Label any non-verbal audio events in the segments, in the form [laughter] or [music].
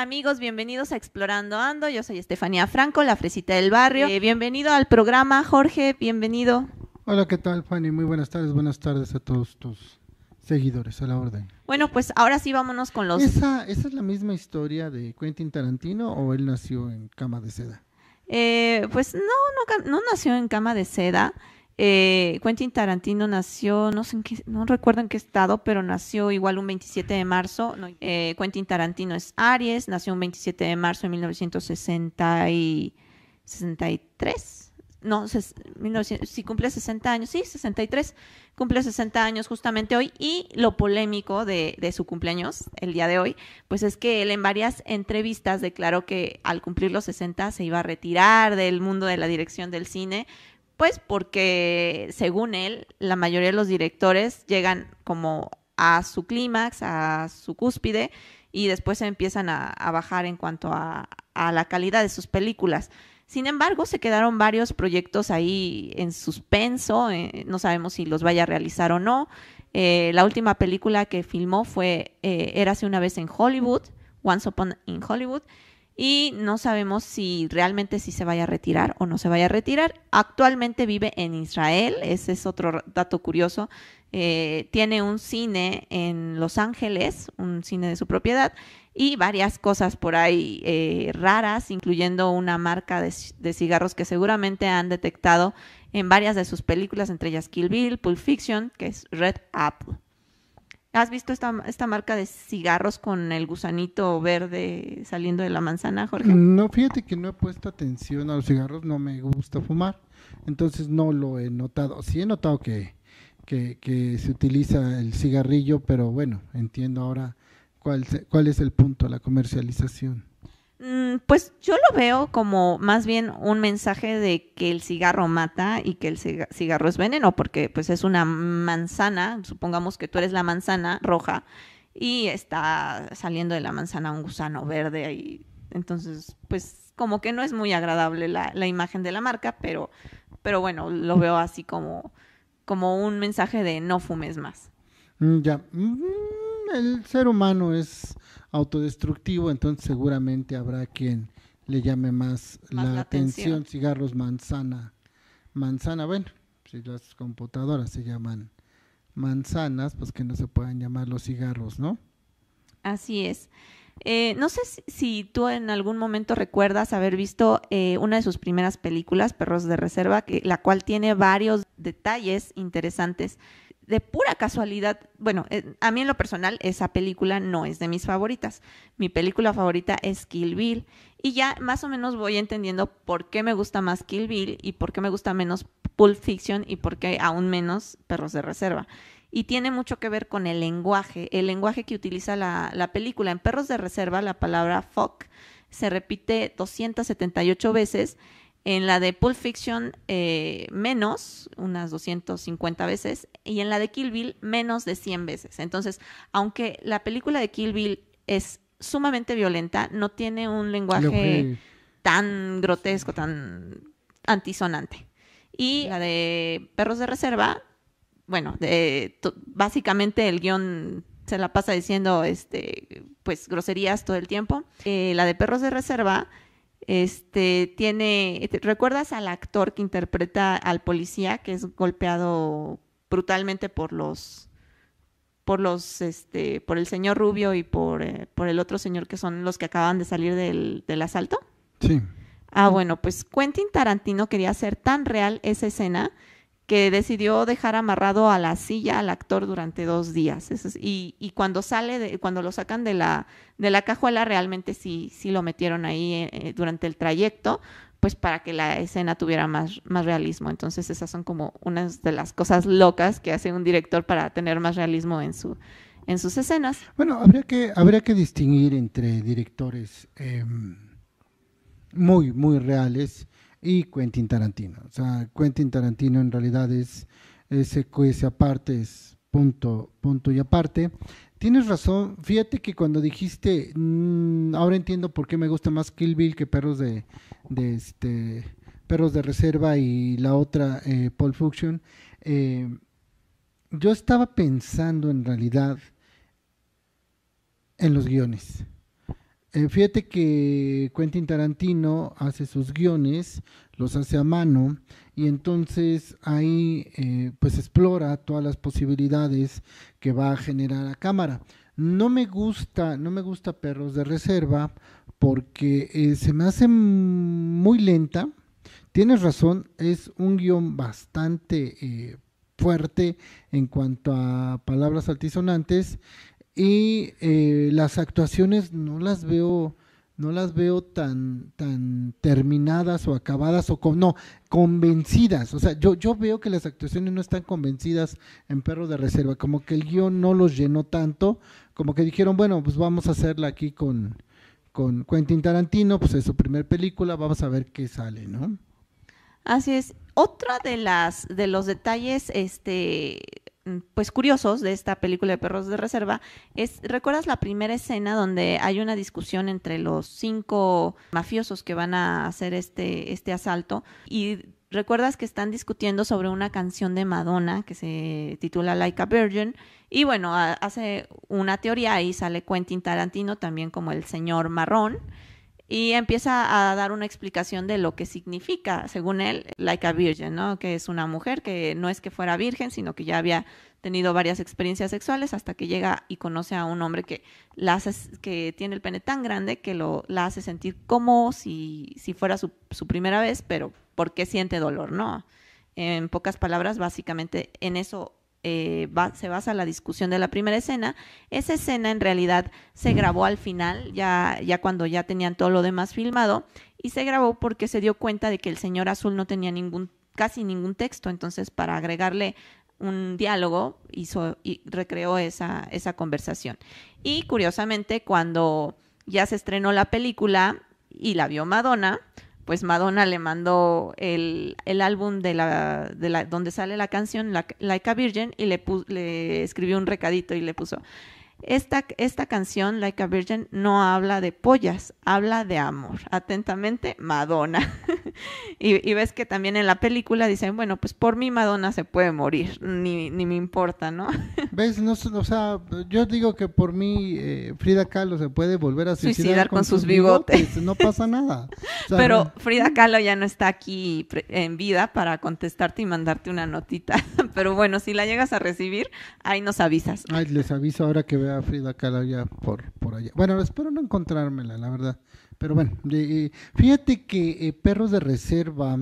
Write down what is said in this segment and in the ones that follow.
amigos, bienvenidos a Explorando Ando. Yo soy Estefanía Franco, la fresita del barrio. Eh, bienvenido al programa, Jorge, bienvenido. Hola, ¿qué tal, Fanny? Muy buenas tardes, buenas tardes a todos tus seguidores, a la orden. Bueno, pues ahora sí vámonos con los... ¿Esa, es la misma historia de Quentin Tarantino o él nació en cama de seda? Eh, pues no, no, no nació en cama de seda. Eh, Quentin Tarantino nació, no sé en no recuerdo en qué estado, pero nació igual un 27 de marzo. Eh, Quentin Tarantino es Aries, nació un 27 de marzo de 1963. No, si cumple 60 años, sí, 63, cumple 60 años justamente hoy. Y lo polémico de, de su cumpleaños, el día de hoy, pues es que él en varias entrevistas declaró que al cumplir los 60 se iba a retirar del mundo de la dirección del cine pues porque, según él, la mayoría de los directores llegan como a su clímax, a su cúspide, y después se empiezan a, bajar en cuanto a, la calidad de sus películas. Sin embargo, se quedaron varios proyectos ahí en suspenso, eh, no sabemos si los vaya a realizar o no. Eh, la última película que filmó fue Era eh, Érase una vez en Hollywood, Once Upon in Hollywood, y no sabemos si realmente si se vaya a retirar o no se vaya a retirar. Actualmente vive en Israel, ese es otro dato curioso. Eh, tiene un cine en Los Ángeles, un cine de su propiedad, y varias cosas por ahí eh, raras, incluyendo una marca de, de, cigarros que seguramente han detectado en varias de sus películas, entre ellas Kill Bill, Pulp Fiction, que es Red Apple. ¿Has visto esta, esta marca de cigarros con el gusanito verde saliendo de la manzana, Jorge? No, fíjate que no he puesto atención a los cigarros, no me gusta fumar, entonces no lo he notado. Sí he notado que, que, se utiliza el cigarrillo, pero bueno, entiendo ahora cuál, cuál es el punto, la comercialización. Mm, pues yo lo veo como más bien un mensaje de que el cigarro mata y que el cigarro es veneno, porque pues es una manzana, supongamos que tú eres la manzana roja y está saliendo de la manzana un gusano verde y entonces pues como que no es muy agradable la, la imagen de la marca, pero, pero bueno, lo veo así como, como un mensaje de no fumes más. Mm, ya, mm, el ser humano es autodestructivo, entonces seguramente habrá quien le llame más, la, atención. cigarros manzana. Manzana, bueno, si las computadoras se llaman manzanas, pues que no se puedan llamar los cigarros, ¿no? Así es. Eh, no sé si, tú en algún momento recuerdas haber visto eh, una de sus primeras películas, Perros de Reserva, que, la cual tiene varios detalles interesantes de pura casualidad, bueno, eh, a mí en lo personal esa película no es de mis favoritas. Mi película favorita es Kill Bill y ya más o menos voy entendiendo por qué me gusta más Kill Bill y por qué me gusta menos Pulp Fiction y por qué aún menos Perros de Reserva. Y tiene mucho que ver con el lenguaje, el lenguaje que utiliza la, la película. En Perros de Reserva la palabra fuck se repite 278 veces en la de Pulp Fiction, eh, menos, unas 250 veces. Y en la de Kill Bill, menos de 100 veces. Entonces, aunque la película de Kill Bill es sumamente violenta, no tiene un lenguaje tan grotesco, tan antisonante. Y la de Perros de Reserva, bueno, de, básicamente el guión se la pasa diciendo este, pues groserías todo el tiempo. Eh, la de Perros de Reserva este tiene, este, ¿recuerdas al actor que interpreta al policía que es golpeado brutalmente por los por los este por el señor Rubio y eh, por, el otro señor que son los que acaban de salir del, del asalto? Sí. Ah, bueno, pues Quentin Tarantino quería hacer tan real esa escena que decidió dejar amarrado a la silla al actor durante dos días. y, y, cuando sale, cuando lo sacan de la, de la cajuela, realmente sí, sí lo metieron ahí eh, eh, durante el trayecto, pues para que la escena tuviera más, más realismo. Entonces esas son como unas de las cosas locas que hace un director para tener más realismo en, su, en sus escenas. Bueno, habría que, habría que distinguir entre directores em, muy, muy reales y Quentin Tarantino. O sea, Quentin Tarantino en realidad es ese aparte, es punto, punto y aparte. Tienes razón, fíjate que cuando dijiste, mm, ahora entiendo por qué me gusta más Kill Bill que Perros de, este, Perros de Reserva y la otra, eh, Paul Function, eh, yo estaba pensando en realidad en los guiones. Eh, fíjate que Quentin Tarantino hace sus guiones, los hace a mano y entonces ahí eh, pues explora todas las posibilidades que va a generar la cámara. No me gusta, no me gusta Perros de Reserva porque eh, se me hace muy lenta. Tienes razón, es un guión bastante fuerte en cuanto a palabras altisonantes y eh, las actuaciones no las veo no las veo tan tan terminadas o acabadas o con, no convencidas o sea yo yo veo que las actuaciones no están convencidas en Perro de Reserva como que el guión no los llenó tanto como que dijeron bueno pues vamos a hacerla aquí con con Quentin Tarantino pues es su primer película vamos a ver qué sale no así es otra de las de los detalles este Mm, pues curiosos de esta película de perros de reserva es, ¿recuerdas la primera escena donde hay una discusión entre los cinco mafiosos que van a hacer este, este asalto? Y recuerdas que están discutiendo sobre una canción de Madonna que se titula Like a Virgin. Y bueno, hace una teoría ahí sale Quentin Tarantino también como el señor marrón y empieza a dar una explicación de lo que significa, según él, like a virgin, ¿no? Que es una mujer que no es que fuera virgen, sino que ya había tenido varias experiencias sexuales hasta que llega y conoce a un hombre que la que tiene el pene tan grande que lo, la hace sentir como si, si fuera su, su primera vez, pero qué siente dolor, no? En pocas palabras, básicamente en eso eh, se basa la discusión de la primera escena. Esa escena en realidad se grabó al final, ya, cuando ya tenían todo lo demás filmado, y se grabó porque se dio cuenta de que el señor azul no tenía ningún, casi ningún texto, entonces para agregarle un diálogo hizo y recreó esa, esa conversación. Y curiosamente, cuando ya se estrenó la película y la vio Madonna, pues Madonna le mandó el, el álbum de la, de la, donde sale la canción Like a Virgin y le, le escribió un recadito y le puso, esta, esta canción Like a Virgin no habla de pollas, habla de amor. Atentamente, Madonna. [laughs] y, ves que también en la película dicen, bueno, pues por mí Madonna se puede morir, ni, ni me importa, ¿no? [laughs] ¿Ves? No, o sea, yo digo que por mí eh, Frida Kahlo se puede volver a suicidar, con, sus, bigotes. [laughs] No pasa nada. pero Frida Kahlo ya no está aquí en vida para contestarte y mandarte una notita. [laughs] Pero bueno, si la llegas a recibir, ahí nos avisas. Ay, les aviso ahora que vea a Frida Kahlo ya por, por allá. Bueno, espero no encontrármela, la verdad. Pero bueno, eh, fíjate que eh, Perros de Reserva,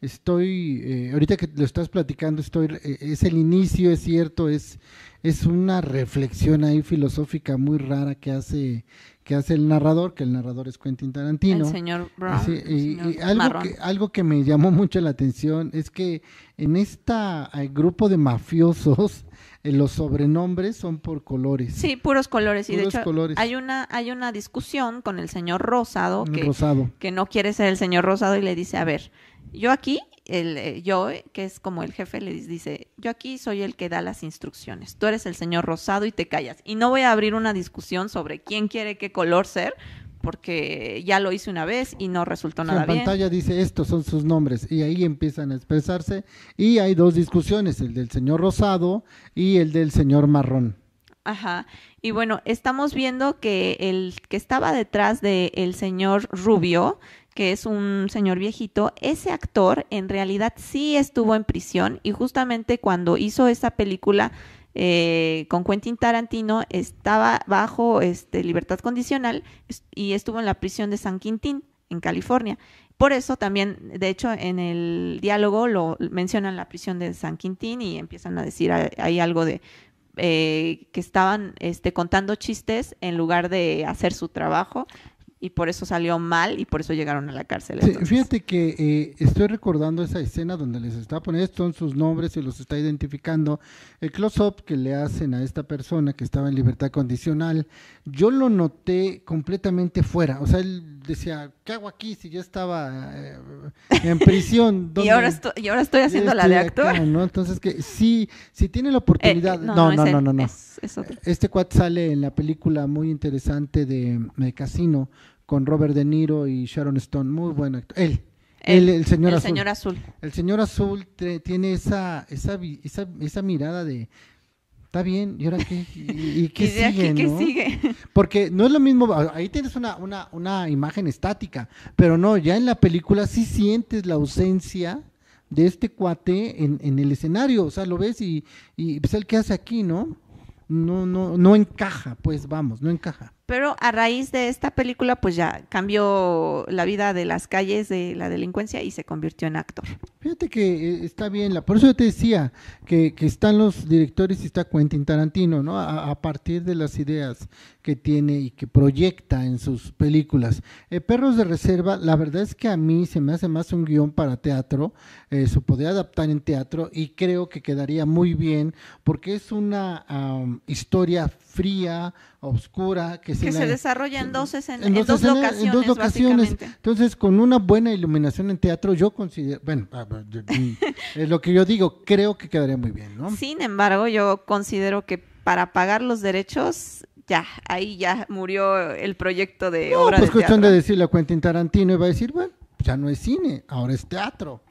estoy, eh, ahorita que lo estás platicando, estoy, es el inicio, es cierto, es, es una reflexión ahí filosófica muy rara que hace que hace el narrador, que el narrador es Quentin Tarantino. El señor Brown. y, algo, que, me llamó [laughs] mucho la atención es que en este grupo de mafiosos [laughs] eh, los sobrenombres son por colores. Sí, puros colores. y de hecho hay una hay una discusión con el señor Rosado que, Rosado. que no quiere ser el señor Rosado y le dice, a ver, yo aquí el yo, eh, que es como el jefe, le dice, yo aquí soy el que da las instrucciones, tú eres el señor rosado y te callas. Y no voy a abrir una discusión sobre quién quiere qué color ser, porque ya lo hice una vez y no resultó nada bien. En pantalla dice estos son sus nombres y ahí empiezan a expresarse y hay dos discusiones, el del señor rosado y el del señor marrón. Ajá. Y bueno, estamos viendo que el que estaba detrás del señor rubio que es un señor viejito, ese actor en realidad sí estuvo en prisión y justamente cuando hizo esa película eh, con Quentin Tarantino estaba bajo este, libertad condicional y estuvo en la prisión de San Quintín, en California. Por eso también, de hecho, en el diálogo lo mencionan la prisión de San Quintín y empiezan a decir ahí algo de eh, que estaban este, contando chistes en lugar de hacer su trabajo y por eso salió mal y por eso llegaron a la cárcel. fíjate que eh, estoy recordando esa escena donde les está poniendo, son sus nombres y los está identificando. El close-up que le hacen a esta persona que estaba en libertad condicional, yo lo noté completamente fuera. O sea, él decía, ¿qué hago aquí si yo estaba eh, en prisión? [laughs] y, ahora estoy, y ahora estoy haciendo la de actor. Entonces, que sí, si tiene la eh, oportunidad. no, no, no, no, Este cuat sale en la película muy interesante de, de Casino con Robert De Niro y Sharon Stone, muy buen actor. Él, el, el, señor, azul. señor azul. El señor azul tiene esa, esa, esa, mirada de, está bien, ¿y ahora qué? ¿Y, qué, [laughs] sigue, qué sigue? Porque no es lo mismo, ahí tienes una, imagen estática, pero no, ya en la película sí sientes la ausencia de este cuate en, el escenario, o sea, lo ves y, y pues el que hace aquí, ¿no? No, no, no encaja, pues vamos, no encaja. Pero a raíz de esta película, pues ya cambió la vida de las calles de la delincuencia y se convirtió en actor. Fíjate que eh, está bien, la, por eso yo te decía que, están los directores y está Quentin Tarantino, ¿no? A, partir de las ideas que tiene y que proyecta en sus películas. Eh, Perros de Reserva, la verdad es que a mí se me hace más un guión para teatro, eh, se podría adaptar en teatro y creo que quedaría muy bien porque es una historia historia fría, oscura, que, se, desarrolla en dos, en, e, dos, locaciones. Entonces, con una buena iluminación en teatro, yo considero, bueno, ah, [laughs] es lo que yo digo, creo que quedaría muy bien, ¿no? Sin embargo, yo considero que para pagar los derechos ya, ahí ya murió el proyecto de no, obra pues de cuestión de decirle a Quentin Tarantino y va a decir, bueno, ya no es cine, ahora es teatro.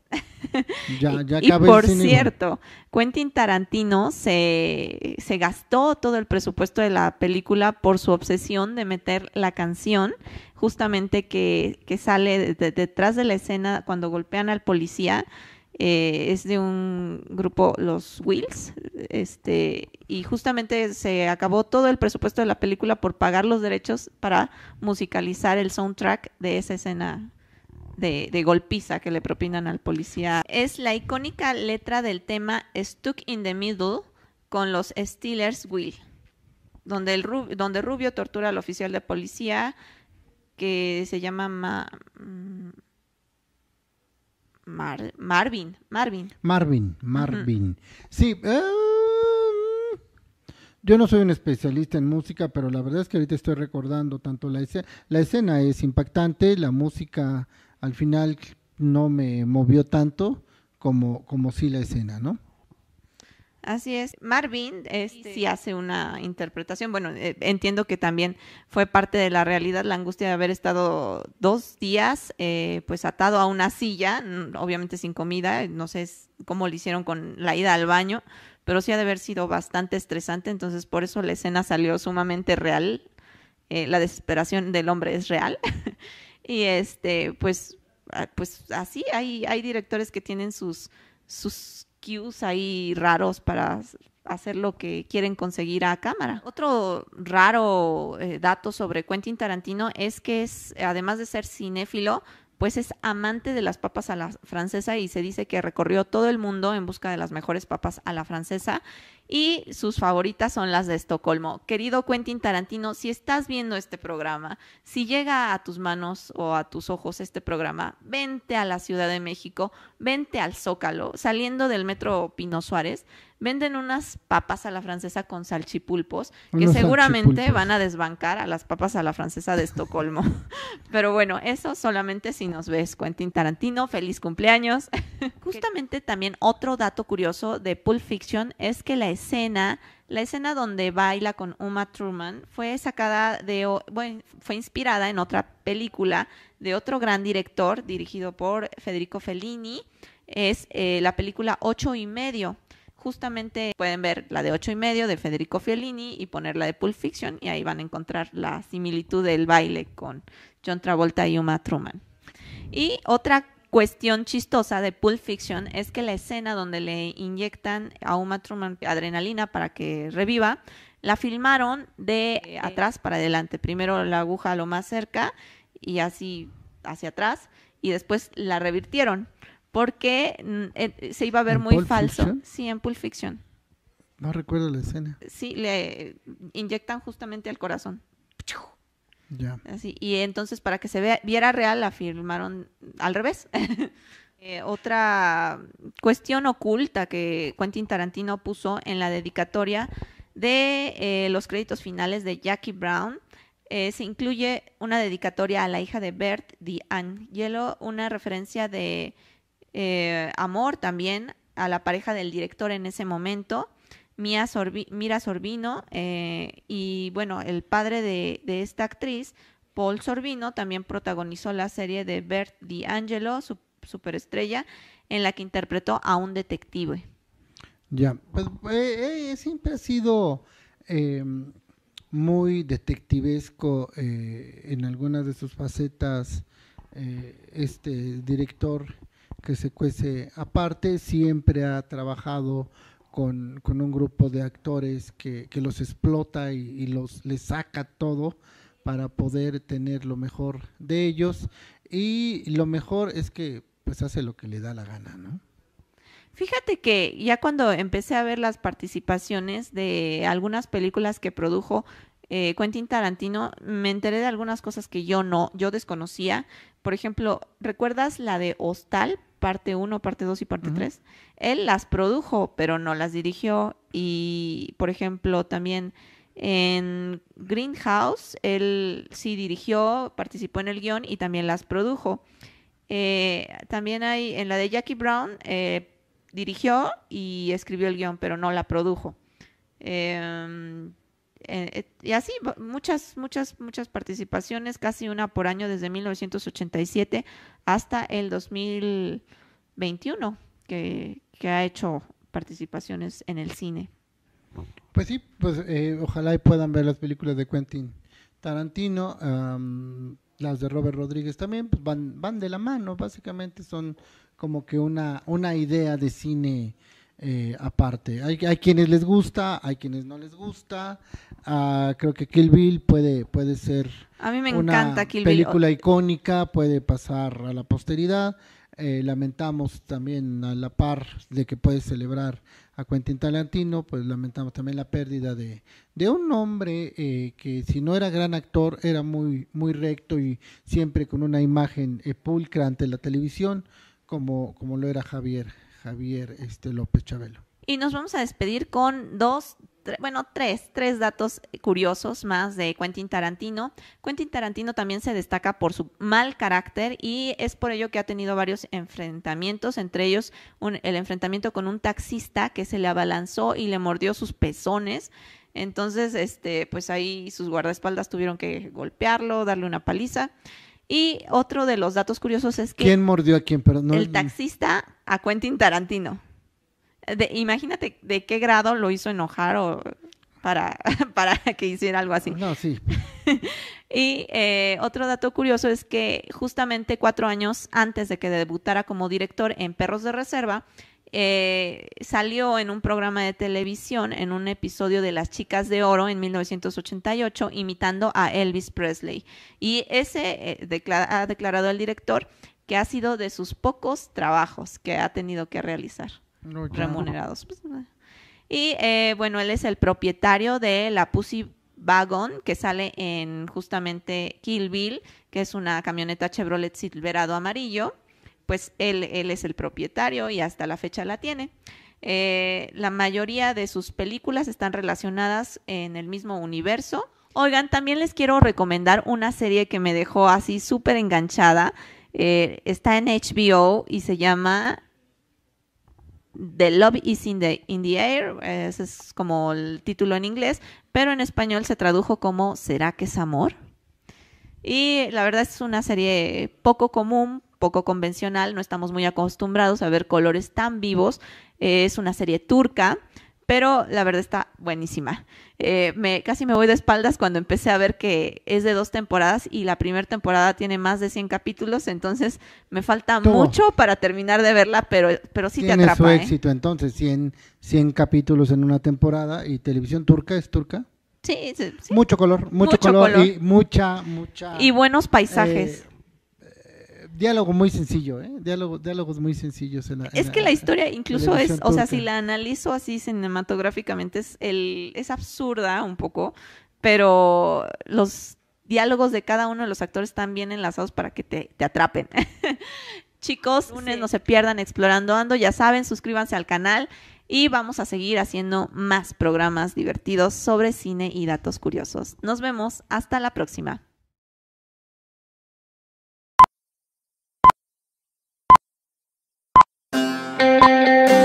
[laughs] y por cierto, Quentin Tarantino se, gastó todo el presupuesto de la película por su obsesión de meter la canción justamente que, sale detrás de la escena cuando golpean al policía. Eh, es de un grupo, los Wills, este, y justamente se acabó todo el presupuesto de la película por pagar los derechos para musicalizar el soundtrack de esa escena de, golpiza que le propinan al policía. Es la icónica letra del tema Stuck in the Middle con los Steelers Will, donde, el Rubio, donde Rubio tortura al oficial de policía que se llama mm, Marvin. Marvin. Marvin, Marvin. Sí. Em, yo no soy un especialista en música, pero la verdad es que ahorita estoy recordando tanto la escena, la escena es impactante, la música al final no me movió tanto como, como sí la escena, ¿no? Así es. Marvin este, sí hace una interpretación. Bueno, eh, entiendo que también fue parte de la realidad la angustia de haber estado dos días eh, pues atado a una silla, mm, obviamente sin comida. No sé cómo lo hicieron con la ida al baño, pero sí ha de haber sido bastante estresante. Entonces, por eso la escena salió sumamente real. Eh, la desesperación del hombre es real. [laughs] Y este, pues, ah, pues así, hay, hay directores que tienen sus, sus cues ahí raros para hacer lo que quieren conseguir a cámara. Otro raro eh, dato sobre Quentin Tarantino es que es, además de ser cinéfilo, pues es amante de las papas a la francesa y se dice que recorrió todo el mundo en busca de las mejores papas a la francesa y sus favoritas son las de Estocolmo. Querido Quentin Tarantino, si estás viendo este programa, si llega a tus manos o a tus ojos este programa, vente a la Ciudad de México, vente al Zócalo, saliendo del metro Pino Suárez, venden unas papas a la francesa con salchipulpos, que seguramente van a desbancar a las papas a la francesa de Estocolmo. [laughs] Pero bueno, eso solamente si nos ves, Quentin Tarantino, feliz cumpleaños. [laughs] Justamente también otro dato curioso de Pulp Fiction es que la escena, la escena donde baila con Uma Truman, fue sacada de, bueno, fue inspirada en otra película de otro gran director dirigido por Federico Fellini, es eh, la película Ocho y medio. Justamente pueden ver la de Ocho y medio de Federico Fellini y ponerla de Pulp Fiction y ahí van a encontrar la similitud del baile con John Travolta y Uma Truman. Y otra cuestión chistosa de Pulp Fiction es que la escena donde le inyectan a Uma Truman adrenalina para que reviva, la filmaron de atrás para adelante. Primero la aguja lo más cerca y así hacia atrás y después la revirtieron porque mm, eh, se iba a ver muy falso. Sí, en Pulp Fiction. No recuerdo la escena. Sí, le inyectan justamente al corazón y entonces para que se viera real la firmaron al revés. [laughs] Eh, otra cuestión oculta que Quentin Tarantino puso en la dedicatoria de eh, los créditos finales de Jackie Brown. Eh, se incluye una dedicatoria a la hija de Bert, Di Angelo, una referencia de amor también a la pareja del director en ese momento Mira Sorbino, eh, y bueno, el padre de, esta actriz, Paul Sorbino, también protagonizó la serie de Bert D'Angelo, su superestrella, en la que interpretó a un detective. Ya, pues eh, eh, siempre ha sido em, muy detectivesco en algunas de sus facetas este director que se cuece aparte, siempre ha trabajado con, un grupo de actores que, los explota y, los les saca todo para poder tener lo mejor de ellos. Y lo mejor es que pues hace lo que le da la gana, ¿no? Fíjate que ya cuando empecé a ver las participaciones de algunas películas que produjo eh, Quentin Tarantino, me enteré de algunas cosas que yo no, yo desconocía. Por ejemplo, ¿recuerdas la de Hostal? parte 1, parte 2 y parte 3. Él las produjo, pero no las dirigió. Y, por ejemplo, también en Greenhouse, él sí dirigió, participó en el guión y también las produjo. Eh, también hay, en la de Jackie Brown, eh, dirigió y escribió el guión, pero no la produjo. Em, eh, eh, y así muchas, muchas, muchas participaciones, casi una por año desde 1987 hasta el 2021, que, que ha hecho participaciones en el cine. Pues sí, pues eh, ojalá puedan ver las películas de Quentin Tarantino, las de Robert Rodríguez también, pues van, van de la mano, básicamente son como que una, una idea de cine aparte. Hay, hay quienes les gusta, hay quienes no les gusta, Ah, creo que Kill Bill puede, puede ser una película icónica, puede pasar a la posteridad. Eh, lamentamos también a la par de que puede celebrar a Quentin Tarantino, pues lamentamos también la pérdida de, de un hombre eh, que si no era gran actor era muy, muy recto y siempre con una imagen eh, pulcra ante la televisión, como, como lo era Javier, Javier este, López Chabelo. Y nos vamos a despedir con dos, bueno, tres, tres datos curiosos más de Quentin Tarantino. Quentin Tarantino también se destaca por su mal carácter y es por ello que ha tenido varios enfrentamientos, entre ellos un, el enfrentamiento con un taxista que se le abalanzó y le mordió sus pezones. Entonces, este, pues ahí sus guardaespaldas tuvieron que golpearlo, darle una paliza. Y otro de los datos curiosos es que... ¿Quién mordió a quién? Pero El taxista a Quentin Tarantino imagínate de qué grado lo hizo enojar o para, [laughs] que hiciera algo así. No, sí. [laughs] y eh, otro dato curioso es que justamente cuatro años antes de que debutara como director en Perros de Reserva, eh, salió en un programa de televisión, en un episodio de Las Chicas de Oro en 1988, imitando a Elvis Presley. Y ese eh, ha declarado el director que ha sido de sus pocos trabajos que ha tenido que realizar remunerados. Pues, y eh, bueno, él es el propietario de la Pussy Wagon, que sale en justamente Kill Bill, que es una camioneta Chevrolet Silverado amarillo. Pues él, es el propietario y hasta la fecha la tiene. Eh, la mayoría de sus películas están relacionadas en el mismo universo. Oigan, también les quiero recomendar una serie que me dejó así súper enganchada. Eh, está en HBO y se llama The Love is in the, Air, ese es como el título en inglés, pero en español se tradujo como ¿Será que es amor? Y la verdad es una serie poco común, poco convencional, no estamos muy acostumbrados a ver colores tan vivos. es una serie turca, pero la verdad está buenísima. Eh, me, casi me voy de espaldas cuando empecé a ver que es de dos temporadas y la primera temporada tiene más de 100 capítulos, entonces me falta mucho para terminar de verla, pero, pero sí te atrapa. su ¿eh? éxito entonces, 100, 100 capítulos en una temporada y televisión turca es turca. Sí, sí, Mucho color, mucho, color, y mucha, mucha... Y buenos paisajes. Eh, diálogo muy sencillo, ¿eh? Diálogo, diálogos muy sencillos. es que la, historia incluso es, o sea, si la analizo así cinematográficamente, es, el, es absurda un poco, pero los diálogos de cada uno de los actores están bien enlazados para que te, te atrapen. [laughs] Chicos, no se pierdan explorando ando, ya saben, suscríbanse al canal y vamos a seguir haciendo más programas divertidos sobre cine y datos curiosos. Nos vemos hasta la próxima. Música